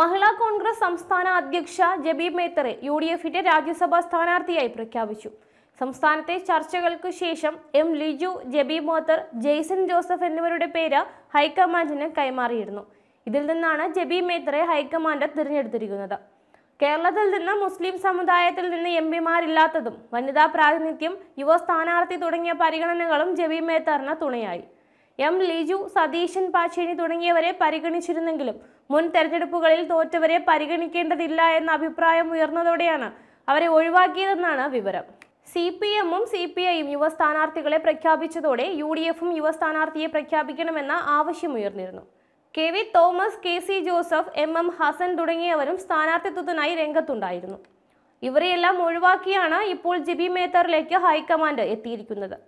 മഹിളാ കോൺഗ്രസ് സംസ്ഥാന അധ്യക്ഷ Jabeeb മേത്തറെ U D എഫിന്റെ രാജ്യസഭാ സ്ഥാനാർത്ഥിയായി പ്രഖ്യാപിച്ചു സംസ്ഥാനത്തെ ചർച്ചകൾക്ക് ശേഷം എം ലിജു ജബീബ് മോത്തർ ജെയ്സൺ ജോസഫ് എന്നിവരുടെ പേര് ഹൈക്കമാൻഡിന് കൈമാറിയിരുന്നു ഇതിൽ നിന്നാണ് ജബീബ് മേത്തറെ ഹൈക്കമാൻഡ് തിരഞ്ഞെടുത്തിരിക്കുന്നത് കേരളത്തിൽ നിന്ന് മുസ്ലിം സമുദായത്തിൽ നിന്ന് എം പിമാരില്ലാത്തതും വനിതാ പ്രാതിനിധ്യം യുവ സ്ഥാനാർത്ഥി തുടങ്ങിയ പരിഗണനകളും ജബി മേത്തറിന് തുണയായി എം ലിജു സതീശൻ പാച്ചേനി തുടങ്ങിയവരെ പരിഗണിച്ചിരുന്നെങ്കിലും മുൻ തെരഞ്ഞെടുപ്പുകളിൽ തോറ്റവരെ പരിഗണിക്കേണ്ടതില്ല എന്ന അഭിപ്രായം ഉയർന്നതോടെയാണ് അവരെ ഒഴിവാക്കിയതെന്നാണ് വിവരം സി പി എമ്മും സി പി ഐയും യുവ സ്ഥാനാർത്ഥികളെ പ്രഖ്യാപിച്ചതോടെ യു ഡി എഫും യുവ സ്ഥാനാർത്ഥിയെ പ്രഖ്യാപിക്കണമെന്ന ആവശ്യമുയർന്നിരുന്നു K V Thomas K C Joseph M M Hasan തുടങ്ങിയവരും സ്ഥാനാർത്ഥിത്വത്തിനായി രംഗത്തുണ്ടായിരുന്നു ഇവരെയെല്ലാം ഒഴിവാക്കിയാണ് ഇപ്പോൾ ജിബി മേത്തറിലേക്ക് ഹൈക്കമാൻഡ് എത്തിയിരിക്കുന്നത്